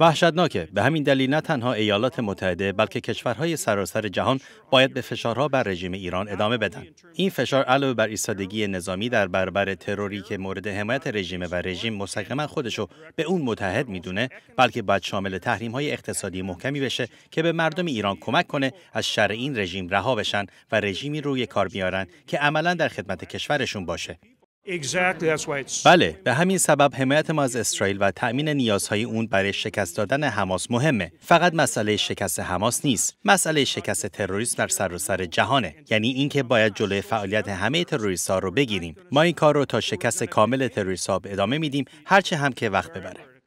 وحشتناکه به همین دلیل نه تنها ایالات متحده بلکه کشورهای سراسر جهان باید به فشارها بر رژیم ایران ادامه بدن این فشار علاوه بر ایستادگی نظامی در برابر تروری که مورد حمایت رژیم و رژیم مستقیما خودشو به اون متحد میدونه بلکه باید شامل تحریم های اقتصادی محکمی بشه که به مردم ایران کمک کنه از شر این رژیم رها بشن و رژیمی روی کار بیارن که عملا در خدمت کشورشون باشه بله به همین سبب حمایت ما از اسرائیل و تأمین نیازهای اون برای شکست دادن حماس مهمه فقط مسئله شکست حماس نیست مسئله شکست تروریست در سراسر سر جهانه یعنی اینکه باید جلوی فعالیت همه تروریست ها رو بگیریم ما این کار رو تا شکست کامل تروریست ها ادامه میدیم هرچه هم که وقت ببره